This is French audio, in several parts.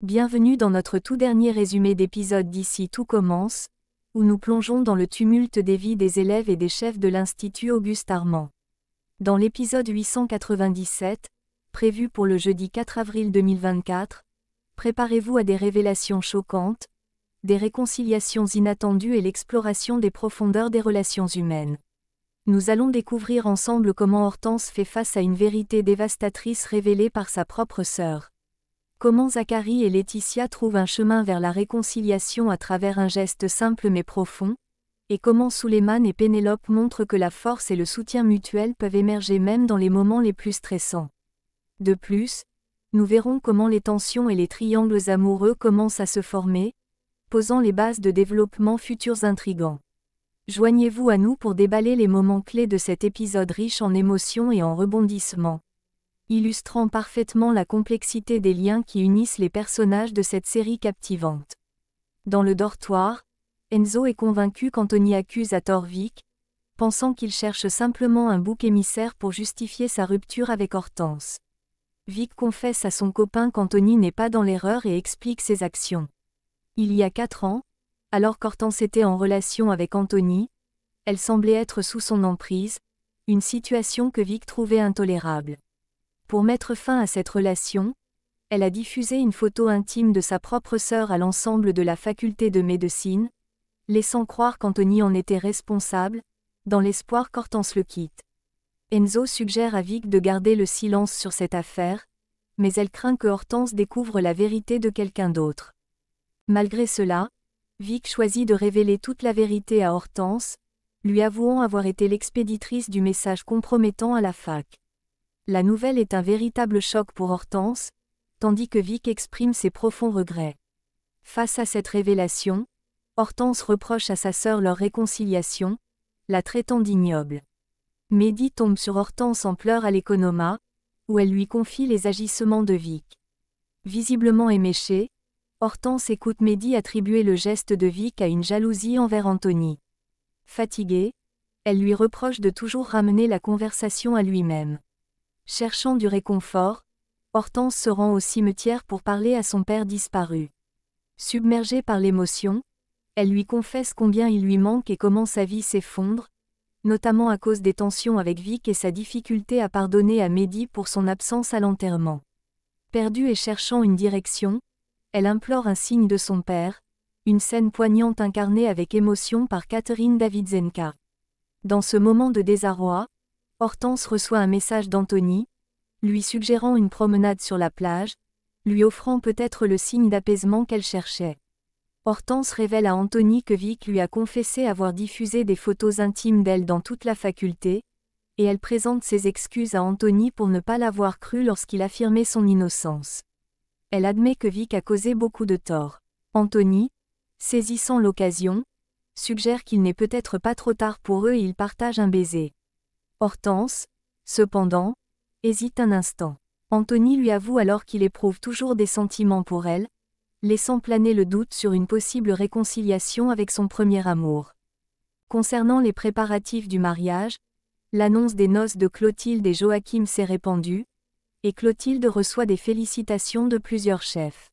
Bienvenue dans notre tout dernier résumé d'épisode d'ici tout commence, où nous plongeons dans le tumulte des vies des élèves et des chefs de l'Institut Auguste Armand. Dans l'épisode 897, prévu pour le jeudi 4 avril 2024, préparez-vous à des révélations choquantes, des réconciliations inattendues et l'exploration des profondeurs des relations humaines. Nous allons découvrir ensemble comment Hortense fait face à une vérité dévastatrice révélée par sa propre sœur. Comment Zachary et Laetitia trouvent un chemin vers la réconciliation à travers un geste simple mais profond Et comment Suleiman et Pénélope montrent que la force et le soutien mutuel peuvent émerger même dans les moments les plus stressants De plus, nous verrons comment les tensions et les triangles amoureux commencent à se former, posant les bases de développements futurs intrigants. Joignez-vous à nous pour déballer les moments clés de cet épisode riche en émotions et en rebondissements illustrant parfaitement la complexité des liens qui unissent les personnages de cette série captivante. Dans le dortoir, Enzo est convaincu qu'Anthony accuse à tort Vic, pensant qu'il cherche simplement un bouc émissaire pour justifier sa rupture avec Hortense. Vic confesse à son copain qu'Anthony n'est pas dans l'erreur et explique ses actions. Il y a quatre ans, alors qu'Hortense était en relation avec Anthony, elle semblait être sous son emprise, une situation que Vic trouvait intolérable. Pour mettre fin à cette relation, elle a diffusé une photo intime de sa propre sœur à l'ensemble de la faculté de médecine, laissant croire qu'Anthony en était responsable, dans l'espoir qu'Hortense le quitte. Enzo suggère à Vic de garder le silence sur cette affaire, mais elle craint que Hortense découvre la vérité de quelqu'un d'autre. Malgré cela, Vic choisit de révéler toute la vérité à Hortense, lui avouant avoir été l'expéditrice du message compromettant à la fac. La nouvelle est un véritable choc pour Hortense, tandis que Vic exprime ses profonds regrets. Face à cette révélation, Hortense reproche à sa sœur leur réconciliation, la traitant d'ignoble. Mehdi tombe sur Hortense en pleurs à l'économa, où elle lui confie les agissements de Vic. Visiblement éméchée, Hortense écoute Mehdi attribuer le geste de Vic à une jalousie envers Anthony. Fatiguée, elle lui reproche de toujours ramener la conversation à lui-même. Cherchant du réconfort, Hortense se rend au cimetière pour parler à son père disparu. Submergée par l'émotion, elle lui confesse combien il lui manque et comment sa vie s'effondre, notamment à cause des tensions avec Vic et sa difficulté à pardonner à Mehdi pour son absence à l'enterrement. Perdue et cherchant une direction, elle implore un signe de son père, une scène poignante incarnée avec émotion par Catherine Davidzenka. Dans ce moment de désarroi, Hortense reçoit un message d'Anthony, lui suggérant une promenade sur la plage, lui offrant peut-être le signe d'apaisement qu'elle cherchait. Hortense révèle à Anthony que Vic lui a confessé avoir diffusé des photos intimes d'elle dans toute la faculté, et elle présente ses excuses à Anthony pour ne pas l'avoir cru lorsqu'il affirmait son innocence. Elle admet que Vic a causé beaucoup de tort. Anthony, saisissant l'occasion, suggère qu'il n'est peut-être pas trop tard pour eux et ils partagent un baiser. Hortense, cependant, hésite un instant. Anthony lui avoue alors qu'il éprouve toujours des sentiments pour elle, laissant planer le doute sur une possible réconciliation avec son premier amour. Concernant les préparatifs du mariage, l'annonce des noces de Clotilde et Joachim s'est répandue, et Clotilde reçoit des félicitations de plusieurs chefs.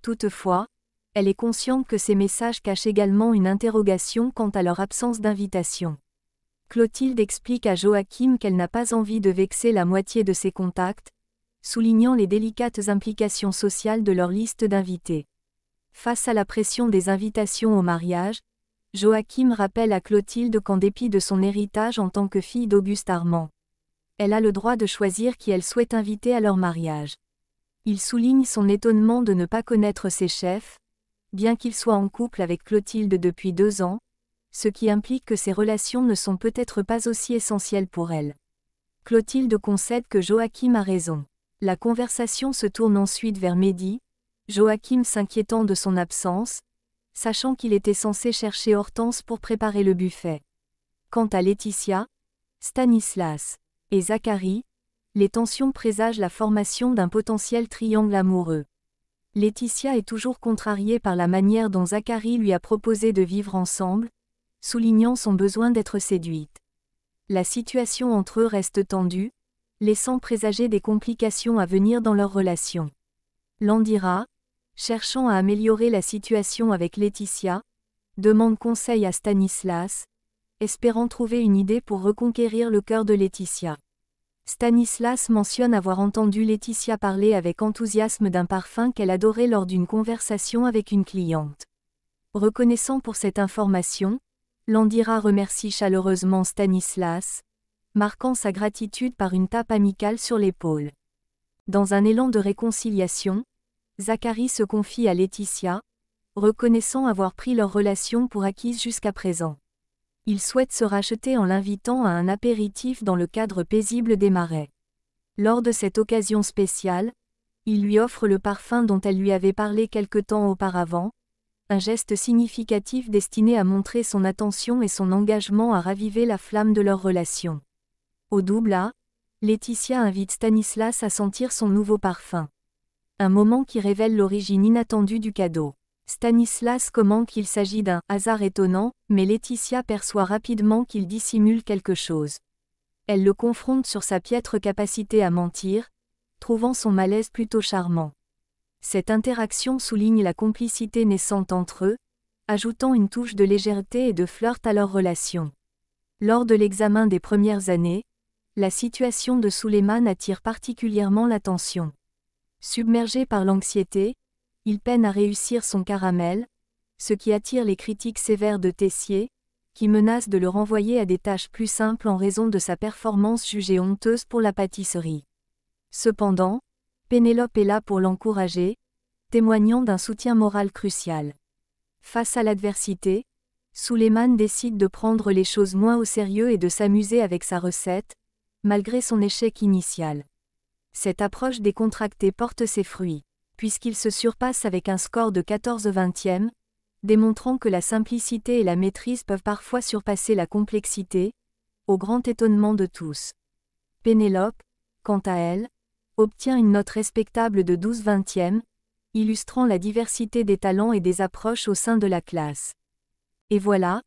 Toutefois, elle est consciente que ces messages cachent également une interrogation quant à leur absence d'invitation. Clotilde explique à Joachim qu'elle n'a pas envie de vexer la moitié de ses contacts, soulignant les délicates implications sociales de leur liste d'invités. Face à la pression des invitations au mariage, Joachim rappelle à Clotilde qu'en dépit de son héritage en tant que fille d'Auguste Armand, elle a le droit de choisir qui elle souhaite inviter à leur mariage. Il souligne son étonnement de ne pas connaître ses chefs, bien qu'il soit en couple avec Clotilde depuis deux ans, ce qui implique que ces relations ne sont peut-être pas aussi essentielles pour elle. Clotilde concède que Joachim a raison. La conversation se tourne ensuite vers Mehdi, Joachim s'inquiétant de son absence, sachant qu'il était censé chercher Hortense pour préparer le buffet. Quant à Laetitia, Stanislas et Zacharie, les tensions présagent la formation d'un potentiel triangle amoureux. Laetitia est toujours contrariée par la manière dont Zacharie lui a proposé de vivre ensemble, soulignant son besoin d'être séduite. La situation entre eux reste tendue, laissant présager des complications à venir dans leur relation. Landira, cherchant à améliorer la situation avec Laetitia, demande conseil à Stanislas, espérant trouver une idée pour reconquérir le cœur de Laetitia. Stanislas mentionne avoir entendu Laetitia parler avec enthousiasme d'un parfum qu'elle adorait lors d'une conversation avec une cliente. Reconnaissant pour cette information, Landira remercie chaleureusement Stanislas, marquant sa gratitude par une tape amicale sur l'épaule. Dans un élan de réconciliation, Zachary se confie à Laetitia, reconnaissant avoir pris leur relation pour acquise jusqu'à présent. Il souhaite se racheter en l'invitant à un apéritif dans le cadre paisible des marais. Lors de cette occasion spéciale, il lui offre le parfum dont elle lui avait parlé quelque temps auparavant, un geste significatif destiné à montrer son attention et son engagement à raviver la flamme de leur relation. Au double A, Laetitia invite Stanislas à sentir son nouveau parfum. Un moment qui révèle l'origine inattendue du cadeau. Stanislas comment qu'il s'agit d'un hasard étonnant, mais Laetitia perçoit rapidement qu'il dissimule quelque chose. Elle le confronte sur sa piètre capacité à mentir, trouvant son malaise plutôt charmant. Cette interaction souligne la complicité naissante entre eux, ajoutant une touche de légèreté et de flirt à leur relation. Lors de l'examen des premières années, la situation de Suleiman attire particulièrement l'attention. Submergé par l'anxiété, il peine à réussir son caramel, ce qui attire les critiques sévères de Tessier, qui menace de le renvoyer à des tâches plus simples en raison de sa performance jugée honteuse pour la pâtisserie. Cependant, Pénélope est là pour l'encourager, témoignant d'un soutien moral crucial. Face à l'adversité, Suleiman décide de prendre les choses moins au sérieux et de s'amuser avec sa recette, malgré son échec initial. Cette approche décontractée porte ses fruits, puisqu'il se surpasse avec un score de 14 20 démontrant que la simplicité et la maîtrise peuvent parfois surpasser la complexité, au grand étonnement de tous. Pénélope, quant à elle, obtient une note respectable de 12 vingtièmes, illustrant la diversité des talents et des approches au sein de la classe. Et voilà,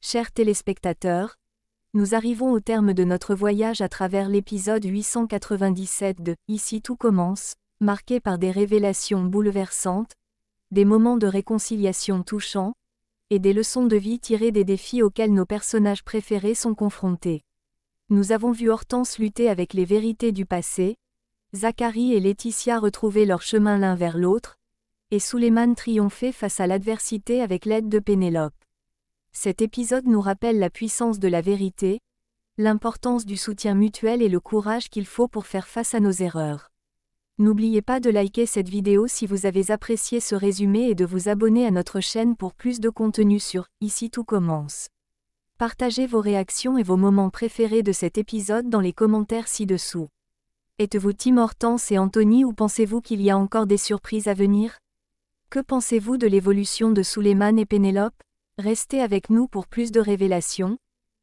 chers téléspectateurs, nous arrivons au terme de notre voyage à travers l'épisode 897 de Ici tout commence, marqué par des révélations bouleversantes, des moments de réconciliation touchants, et des leçons de vie tirées des défis auxquels nos personnages préférés sont confrontés. Nous avons vu Hortense lutter avec les vérités du passé, Zachary et Laetitia retrouvaient leur chemin l'un vers l'autre, et Suleiman triomphait face à l'adversité avec l'aide de Pénélope. Cet épisode nous rappelle la puissance de la vérité, l'importance du soutien mutuel et le courage qu'il faut pour faire face à nos erreurs. N'oubliez pas de liker cette vidéo si vous avez apprécié ce résumé et de vous abonner à notre chaîne pour plus de contenu sur Ici tout commence. Partagez vos réactions et vos moments préférés de cet épisode dans les commentaires ci-dessous. Êtes-vous Tim Hortense et Anthony ou pensez-vous qu'il y a encore des surprises à venir Que pensez-vous de l'évolution de Suleiman et Pénélope Restez avec nous pour plus de révélations,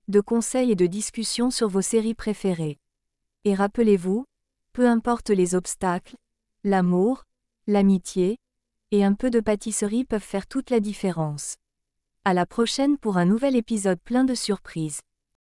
de conseils et de discussions sur vos séries préférées. Et rappelez-vous, peu importe les obstacles, l'amour, l'amitié, et un peu de pâtisserie peuvent faire toute la différence. À la prochaine pour un nouvel épisode plein de surprises.